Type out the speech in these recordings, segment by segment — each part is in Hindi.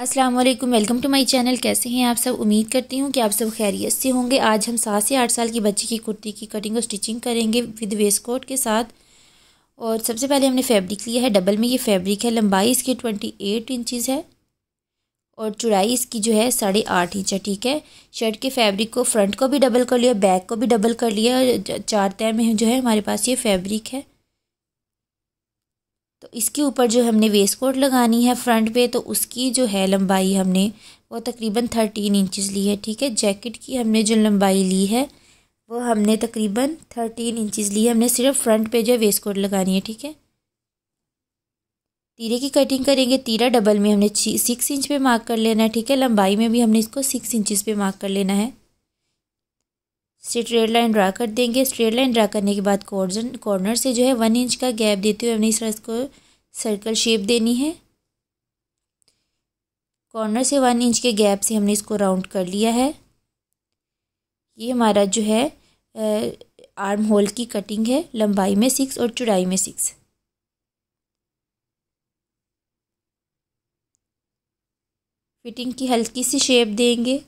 अस्सलाम वालेकुम वेलकम टू माय चैनल कैसे हैं आप सब उम्मीद करती हूँ कि आप सब खैरियत से होंगे आज हम सात से आठ साल की बच्ची की कुर्ती की कटिंग और स्टिचिंग करेंगे विद वेस्ट कोट के साथ और सबसे पहले हमने फैब्रिक लिया है डबल में ये फैब्रिक है लंबाई इसकी ट्वेंटी एट इंचज़ है और चौड़ाई इसकी जो है साढ़े आठ इंच है ठीक है शर्ट के फैब्रिक को फ्रंट को भी डबल कर लिया बैक को भी डबल कर लिया चार तय में जो है हमारे पास ये फैब्रिक है तो इसके ऊपर जो हमने वेस्ट कोट लगानी है फ्रंट पे तो उसकी जो है लंबाई हमने वो तकरीबन थर्टीन इंचेस ली है ठीक है जैकेट की हमने जो लंबाई ली है वो हमने तकरीबन थर्टीन इंचेस ली है हमने सिर्फ फ्रंट पे जो है वेस्ट कोट लगानी है ठीक है तीरे की कटिंग करेंगे तीरा डबल में हमने सिक्स इंच पे मार्क कर लेना है ठीक है लंबाई में भी हमने इसको सिक्स इंचज़ पर मार्क कर लेना है स्ट्रेट लाइन ड्रा कर देंगे स्ट्रेट लाइन ड्रा करने के बाद कॉर्जन कॉर्नर से जो है वन इंच का गैप देते हुए हमने इस तरह को सर्कल शेप देनी है कॉर्नर से वन इंच के गैप से हमने इसको राउंड कर लिया है ये हमारा जो है आर्म होल की कटिंग है लंबाई में सिक्स और चौड़ाई में सिक्स फिटिंग की हल्की सी शेप देंगे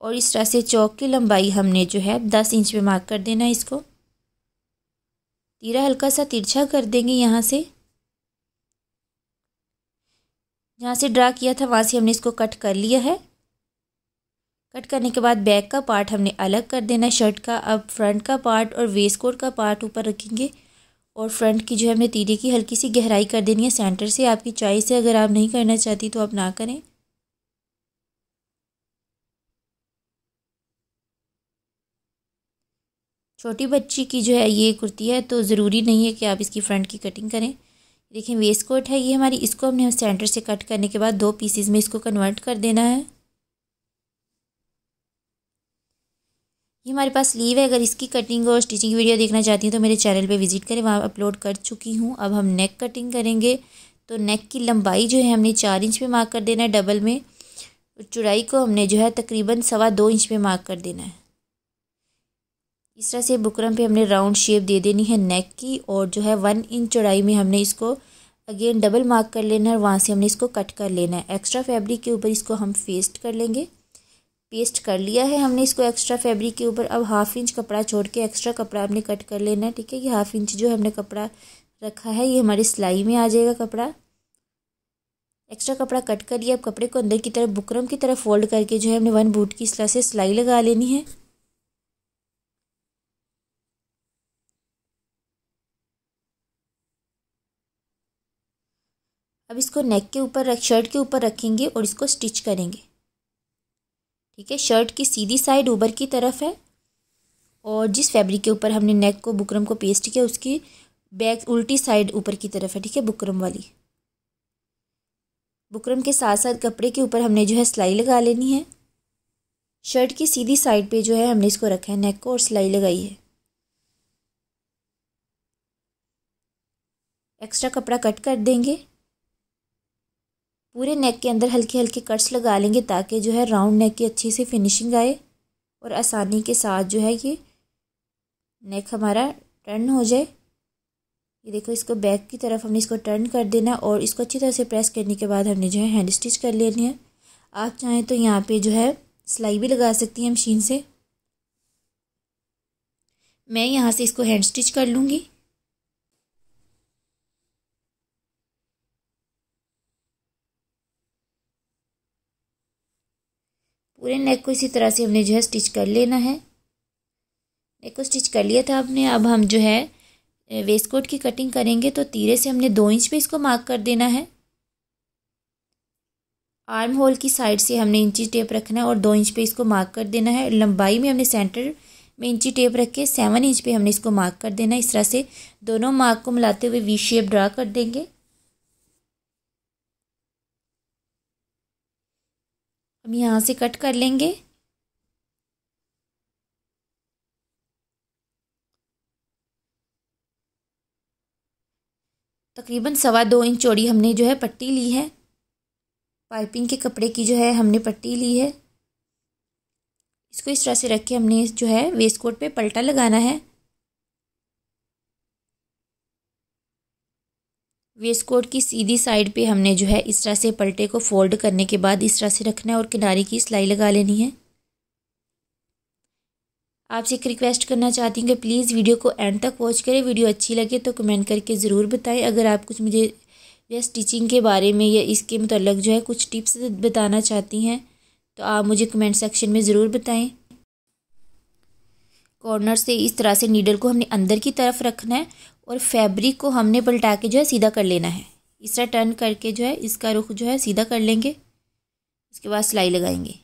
और इस तरह से चौक की लंबाई हमने जो है दस इंच पे मार्क कर देना है इसको तीरा हल्का सा तिरछा कर देंगे यहाँ से जहाँ से ड्रा किया था वहाँ से हमने इसको कट कर लिया है कट करने के बाद बैक का पार्ट हमने अलग कर देना शर्ट का अब फ्रंट का पार्ट और वेस्ट कोट का पार्ट ऊपर रखेंगे और फ्रंट की जो है हमने तीरे की हल्की सी गहराई कर देनी है सेंटर से आपकी चॉइस है अगर आप नहीं करना चाहती तो आप ना करें छोटी बच्ची की जो है ये कुर्ती है तो ज़रूरी नहीं है कि आप इसकी फ्रंट की कटिंग करें देखें वेस्ट कोट है ये हमारी इसको हमने सेंटर से कट करने के बाद दो पीसीज में इसको कन्वर्ट कर देना है ये हमारे पास स्लीव है अगर इसकी कटिंग और स्टिचिंग वीडियो देखना चाहती हैं तो मेरे चैनल पे विजिट करें वहाँ अपलोड कर चुकी हूँ अब हम नेक कटिंग करेंगे तो नेक की लंबाई जो है हमने चार इंच पर मार्क कर देना है डबल में और को हमने जो है तकरीबन सवा दो इंच पर मार्क कर देना है इस तरह से बुकरम पे हमने राउंड शेप दे देनी है नेक की और जो है वन इंच चौड़ाई में हमने इसको अगेन डबल मार्क कर लेना है और वहाँ से हमने इसको कट कर लेना है एक्स्ट्रा फैब्रिक के ऊपर इसको हम पेस्ट कर लेंगे पेस्ट कर लिया है हमने इसको एक्स्ट्रा फैब्रिक के ऊपर अब हाफ इंच कपड़ा छोड़ के एक्स्ट्रा कपड़ा हमने कट कर लेना है ठीक है ये हाफ इंच जो हमने कपड़ा रखा है ये हमारी सिलाई में आ जाएगा कपड़ा एक्स्ट्रा कपड़ा कट कर लिया अब कपड़े को अंदर की तरफ बुकरम की तरफ फोल्ड करके जो है हमने वन बूट की तरह से सिलाई लगा लेनी है अब इसको नेक के ऊपर रख शर्ट के ऊपर रखेंगे और इसको स्टिच करेंगे ठीक है शर्ट की सीधी साइड ऊबर की तरफ है और जिस फैब्रिक के ऊपर हमने नेक को बुकरम को पेस्ट किया उसकी बैक उल्टी साइड ऊपर की तरफ है ठीक है बुकरम वाली बुकरम के साथ साथ कपड़े के ऊपर हमने जो है सिलाई लगा लेनी है शर्ट की सीधी साइड पे जो है हमने इसको रखा है नेक को और सिलाई लगाई है एक्स्ट्रा कपड़ा कट कर देंगे पूरे नेक के अंदर हल्के हल्के कट्स लगा लेंगे ताकि जो है राउंड नेक की अच्छी सी फिनिशिंग आए और आसानी के साथ जो है ये नेक हमारा टर्न हो जाए ये देखो इसको बैक की तरफ हमने इसको टर्न कर देना और इसको अच्छी तरह से प्रेस करने के बाद हमने जो है हैंड स्टिच कर लेनी है आप चाहें तो यहाँ पे जो है सिलाई भी लगा सकती हैं मशीन से मैं यहाँ से इसको हैंड स्टिच कर लूँगी पूरे नेक को इसी तरह से हमने जो है स्टिच कर लेना है नेक को स्टिच कर लिया था हमने अब हम जो है वेस्ट कोट की कटिंग करेंगे तो तीरे से हमने दो इंच पे इसको मार्क कर देना है आर्म होल की साइड से हमने इंची टेप रखना है और दो इंच पे इसको मार्क कर देना है लंबाई में हमने सेंटर में इंची टेप रख के सेवन इंच पे हमने इसको मार्क कर देना है इस तरह से दोनों मार्क को मिलाते हुए वी शेप ड्रा कर देंगे हम यहाँ से कट कर लेंगे तकरीबन सवा दो इंच चौड़ी हमने जो है पट्टी ली है पाइपिंग के कपड़े की जो है हमने पट्टी ली है इसको इस तरह से रख के हमने जो है वेस्ट कोट पर पलटा लगाना है वेस्ट कोट की सीधी साइड पे हमने जो है इस तरह से पलटे को फोल्ड करने के बाद इस तरह से रखना है और किनारे की सिलाई लगा लेनी है आपसे एक रिक्वेस्ट करना चाहती हूँ कि प्लीज़ वीडियो को एंड तक वॉच करें वीडियो अच्छी लगे तो कमेंट करके ज़रूर बताएं अगर आप कुछ मुझे या स्टिचिंग के बारे में या इसके मतलब जो है कुछ टिप्स बताना चाहती हैं तो आप मुझे कमेंट सेक्शन में ज़रूर बताएं कॉर्नर से इस तरह से नीडल को हमने अंदर की तरफ रखना है और फैब्रिक को हमने पलटा के जो है सीधा कर लेना है इस तरह टर्न करके जो है इसका रुख जो है सीधा कर लेंगे इसके बाद सिलाई लगाएंगे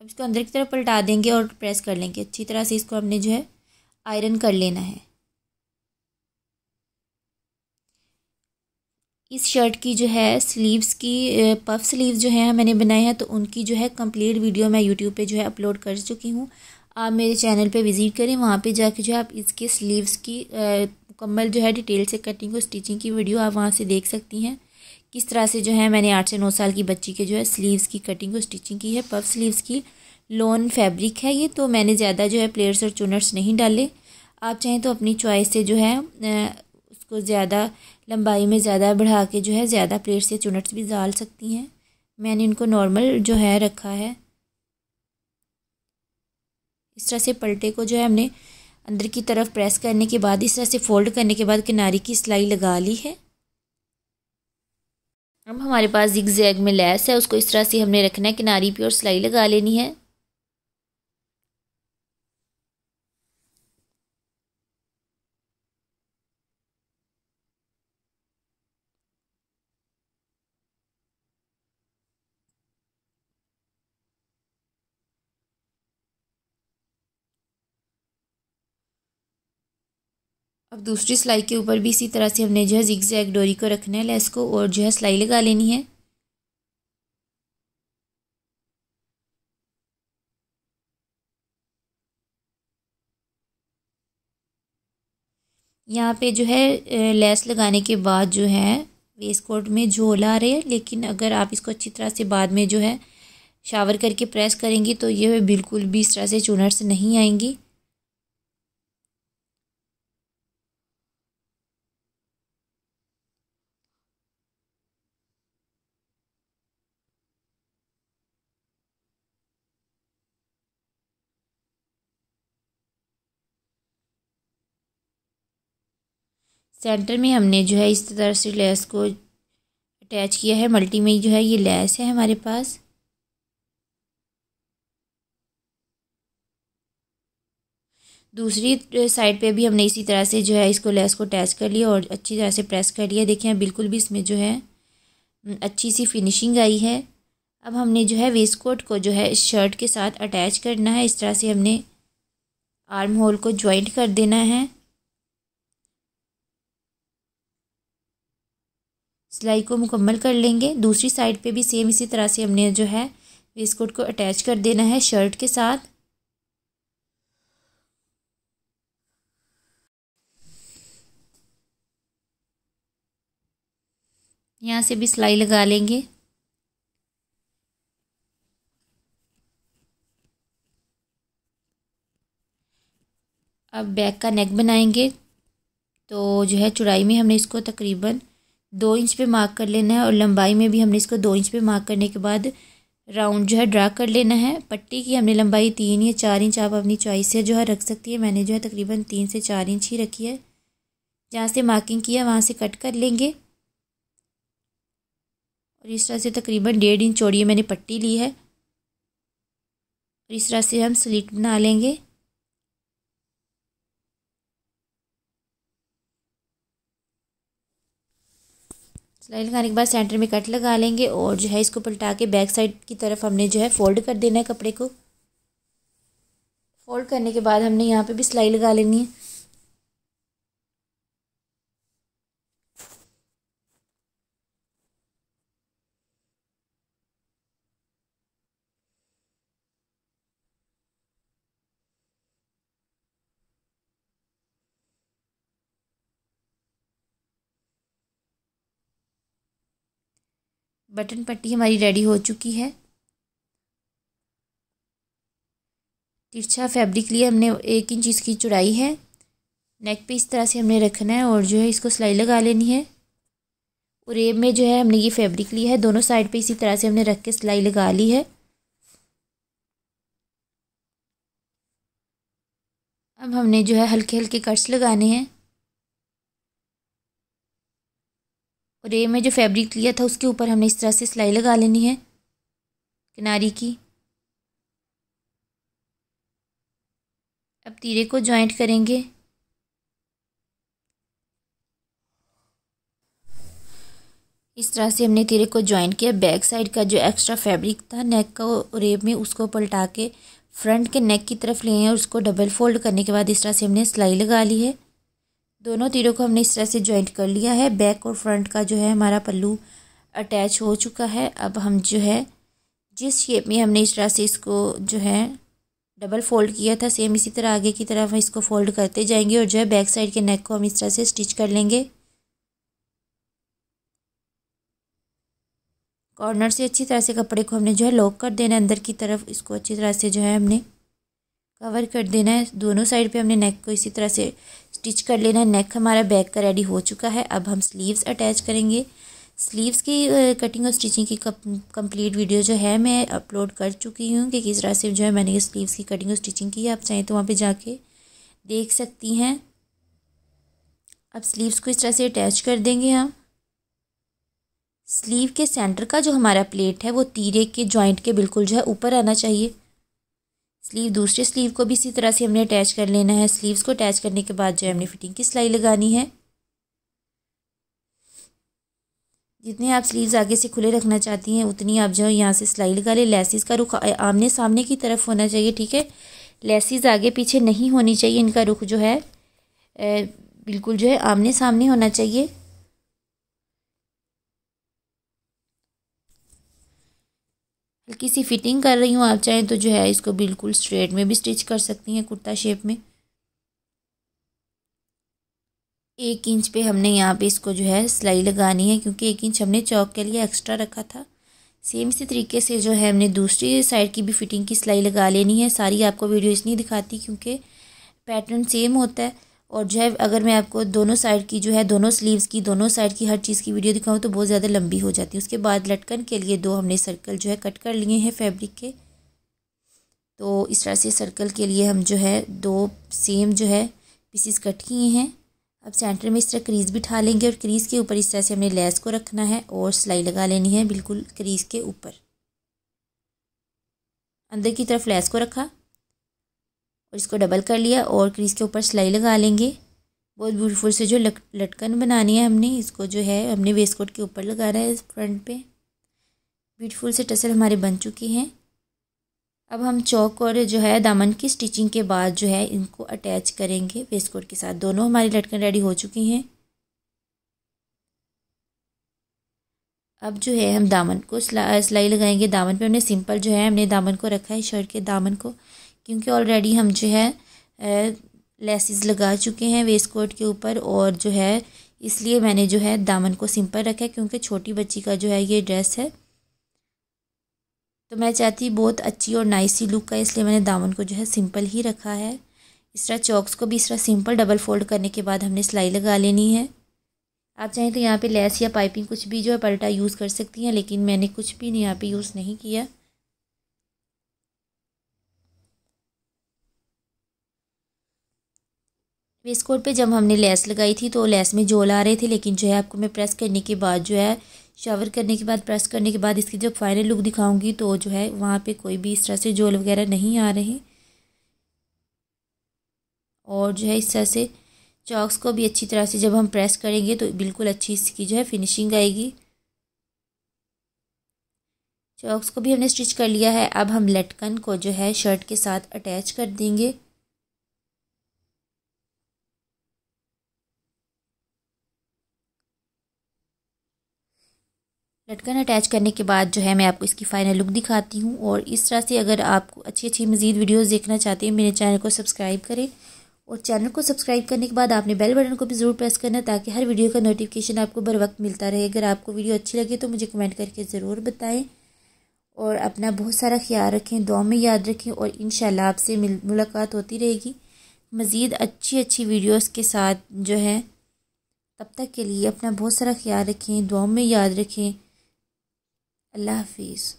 अब इसको अंदर की तरफ पलटा देंगे और प्रेस कर लेंगे अच्छी तरह से इसको हमने जो है आयरन कर लेना है इस शर्ट की जो है स्लीव्स की पफ स्लीव्स जो है मैंने बनाए हैं तो उनकी जो है कंप्लीट वीडियो मैं यूट्यूब पे जो है अपलोड कर चुकी हूँ आप मेरे चैनल पे विज़िट करें वहाँ पे जाके जो है आप इसके स्लीव्स की मुकम्मल जो है डिटेल से कटिंग और स्टिचिंग की वीडियो आप वहाँ से देख सकती हैं किस तरह से जो है मैंने आठ से नौ साल की बच्ची के जो है स्लीवस की कटिंग और स्टिचिंग की है पफ स्लीवस की लोन फैब्रिक है ये तो मैंने ज़्यादा जो है प्लेयर्स और चुनर्स नहीं डाले आप चाहें तो अपनी चॉइस से जो है इसको ज़्यादा लंबाई में ज़्यादा बढ़ा के जो है ज़्यादा प्लेट्स या चुनट्स भी डाल सकती हैं मैंने इनको नॉर्मल जो है रखा है इस तरह से पलटे को जो है हमने अंदर की तरफ प्रेस करने के बाद इस तरह से फोल्ड करने के बाद किनारे की सिलाई लगा ली है अब हमारे पास जिग जैग में लैस है उसको इस तरह से हमने रखना है किनारी पे और सिलाई लगा लेनी है अब दूसरी सिलाई के ऊपर भी इसी तरह से हमने जो है जिग डोरी को रखना है लेस को और जो है सिलाई लगा लेनी है यहाँ पे जो है लेस लगाने के बाद जो है वेस्ट कोट में झोल आ रहे हैं लेकिन अगर आप इसको अच्छी तरह से बाद में जो है शावर करके प्रेस करेंगी तो ये बिल्कुल भी इस तरह से चूनर से नहीं आएंगी सेंटर में हमने जो है इस तरह से लेस को अटैच किया है मल्टी में जो है ये लेस है हमारे पास दूसरी साइड पे भी हमने इसी तरह से जो है इसको लेस को अटैच कर लिया और अच्छी तरह से प्रेस कर लिया देखिए बिल्कुल भी इसमें जो है हम्म, अच्छी सी फिनिशिंग आई है अब हमने जो है वेस्ट कोट को जो है इस शर्ट के साथ अटैच करना है इस तरह से हमने आर्म होल को ज्वाइंट कर देना है सिलाई को मुकम्मल कर लेंगे दूसरी साइड पे भी सेम इसी तरह से हमने जो है वेस्टकोट को अटैच कर देना है शर्ट के साथ यहाँ से भी सिलाई लगा लेंगे अब बैक का नेक बनाएंगे तो जो है चुड़ाई में हमने इसको तकरीबन दो इंच पे मार्क कर लेना है और लंबाई में भी हमने इसको दो इंच पे मार्क करने के बाद राउंड जो है ड्रा कर लेना है पट्टी की हमने लंबाई तीन या चार इंच आप अपनी चॉइस से जो है रख सकती है मैंने जो है तकरीबन तीन से चार इंच ही रखी है जहाँ से मार्किंग किया वहाँ से कट कर लेंगे और इस तरह से तकरीबन डेढ़ इंच चौड़ी मैंने पट्टी ली है और इस तरह से हम स्लीट बना लेंगे सिलाई लगाने के बाद सेंटर में कट लगा लेंगे और जो है इसको पलटा के बैक साइड की तरफ हमने जो है फोल्ड कर देना है कपड़े को फोल्ड करने के बाद हमने यहाँ पे भी सिलाई लगा लेनी है बटन पट्टी हमारी रेडी हो चुकी है तिरछा फैब्रिक लिए हमने एक इंच इसकी चुड़ाई है नेक पे इस तरह से हमने रखना है और जो है इसको सिलाई लगा लेनी है और एब में जो है हमने ये फैब्रिक लिया है दोनों साइड पे इसी तरह से हमने रख के सिलाई लगा ली है अब हमने जो है हल्के हल्के कट्स लगाने हैं और ए में जो फैब्रिक लिया था उसके ऊपर हमने इस तरह से सिलाई लगा लेनी है किनारी की अब तीरे को जॉइंट करेंगे इस तरह से हमने तीरे को ज्वाइंट किया बैक साइड का जो एक्स्ट्रा फैब्रिक था नेक का रेब में उसको पलटा के फ्रंट के नेक की तरफ ले हैं और उसको डबल फोल्ड करने के बाद इस तरह से हमने सिलाई लगा ली है दोनों तीरों को हमने इस तरह से ज्वाइंट कर लिया है बैक और फ्रंट का जो है हमारा पल्लू अटैच हो चुका है अब हम जो है जिस शेप में हमने इस तरह से इसको जो है डबल फोल्ड किया था सेम इसी तरह आगे की तरफ इसको फोल्ड करते जाएंगे और जो है बैक साइड के नेक को हम इस तरह से स्टिच कर लेंगे कॉर्नर से अच्छी तरह से कपड़े को हमने जो है लॉक कर देना अंदर की तरफ इसको अच्छी तरह से जो है हमने कवर कर देना है दोनों साइड पे हमने नेक को इसी तरह से स्टिच कर लेना है नेक हमारा बैक का रेडी हो चुका है अब हम स्लीव्स अटैच करेंगे स्लीव्स की कटिंग और स्टिचिंग की कंप्लीट वीडियो जो है मैं अपलोड कर चुकी हूँ कि किस तरह से जो है मैंने स्लीव्स की कटिंग और स्टिचिंग की है आप चाहें तो वहाँ पर जाके देख सकती हैं अब स्लीव्स को इस तरह से अटैच कर देंगे हम स्लीव के सेंटर का जो हमारा प्लेट है वो तीरे के जॉइंट के बिल्कुल जो है ऊपर आना चाहिए स्लीव दूसरे स्लीव को भी इसी तरह से हमने अटैच कर लेना है स्लीव्स को अटैच करने के बाद जो है हमने फिटिंग की सिलाई लगानी है जितने आप स्लीव्स आगे से खुले रखना चाहती हैं उतनी आप जो है यहाँ से सिलाई लगा लें लेसिस का रुख आमने सामने की तरफ होना चाहिए ठीक है लेसिस आगे पीछे नहीं होनी चाहिए इनका रुख जो है ए, बिल्कुल जो है आमने सामने होना चाहिए हल्की सी फिटिंग कर रही हूँ आप चाहें तो जो है इसको बिल्कुल स्ट्रेट में भी स्टिच कर सकती हैं कुर्ता शेप में एक इंच पे हमने यहाँ पे इसको जो है सिलाई लगानी है क्योंकि एक इंच हमने चौक के लिए एक्स्ट्रा रखा था सेम इसी तरीके से जो है हमने दूसरी साइड की भी फिटिंग की सिलाई लगा लेनी है सारी आपको वीडियो इसलिए दिखाती क्योंकि पैटर्न सेम होता है और जो है अगर मैं आपको दोनों साइड की जो है दोनों स्लीव्स की दोनों साइड की हर चीज़ की वीडियो दिखाऊँ तो बहुत ज़्यादा लंबी हो जाती है उसके बाद लटकन के लिए दो हमने सर्कल जो है कट कर लिए हैं फैब्रिक के तो इस तरह से सर्कल के लिए हम जो है दो सेम जो है पीसीस कट किए हैं अब सेंटर में इस तरह क्रीज बिठा लेंगे और क्रीज़ के ऊपर इस तरह से हमने लेस को रखना है और सिलाई लगा लेनी है बिल्कुल क्रीज़ के ऊपर अंदर की तरफ लेस को रखा और इसको डबल कर लिया और क्रीज़ के ऊपर सिलाई लगा लेंगे बहुत ब्यूटीफुल से जो लट लटकन बनानी है हमने इसको जो है हमने वेस्ट कोट के ऊपर लगाना है फ्रंट पे ब्यूटीफुल से टसल हमारे बन चुकी हैं अब हम चौक और जो है दामन की स्टिचिंग के बाद जो है इनको अटैच करेंगे वेस्ट कोट के साथ दोनों हमारी लटकन रेडी हो चुकी हैं अब जो है हम दामन को सिलाई लगाएंगे दामन पे हमने सिंपल जो है हमने दामन को रखा है शर्ट के दामन को क्योंकि ऑलरेडी हम जो है लेसिस लगा चुके हैं वेस्ट कोट के ऊपर और जो है इसलिए मैंने जो है दामन को सिंपल रखा है क्योंकि छोटी बच्ची का जो है ये ड्रेस है तो मैं चाहती बहुत अच्छी और नाइस ही लुक का इसलिए मैंने दामन को जो है सिंपल ही रखा है इस तरह चौक्स को भी इस तरह सिंपल डबल फोल्ड करने के बाद हमने सिलाई लगा लेनी है आप चाहें तो यहाँ पे लेस या पाइपिंग कुछ भी जो है पलटा यूज़ कर सकती हैं लेकिन मैंने कुछ भी नहीं यहाँ पे यूज़ नहीं किया वेस्टकोट पे जब हमने लेस लगाई थी तो लेस में जोल आ रहे थे लेकिन जो है आपको मैं प्रेस करने के बाद जो है शावर करने के बाद प्रेस करने के बाद इसकी जब फाइनल लुक दिखाऊंगी तो जो है वहाँ पे कोई भी इस तरह से जोल वगैरह नहीं आ रहे और जो है इस तरह से चॉक्स को भी अच्छी तरह से जब हम प्रेस करेंगे तो बिल्कुल अच्छी इसकी जो है फिनिशिंग आएगी चॉक्स को भी हमने स्टिच कर लिया है अब हम लटकन को जो है शर्ट के साथ अटैच कर देंगे लटकन अटैच करने के बाद जो है मैं आपको इसकी फ़ाइनल लुक दिखाती हूँ और इस तरह से अगर आप अच्छी अच्छी मज़ीद वीडियोज़ देखना चाहते हैं मेरे चैनल को सब्सक्राइब करें और चैनल को सब्सक्राइब करने के बाद आपने बेल बटन को भी ज़रूर प्रेस करना ताकि हर वीडियो का नोटिफिकेशन आपको बर वक्त मिलता रहे अगर आपको वीडियो अच्छी लगे तो मुझे कमेंट करके ज़रूर बताएं और अपना बहुत सारा ख्याल रखें दुआ में याद रखें और इन आपसे मुलाकात होती रहेगी मज़ीद अच्छी अच्छी वीडियोज़ के साथ जो है तब तक के लिए अपना बहुत सारा ख्याल रखें दुआ में याद रखें अल्लाह हाफिज़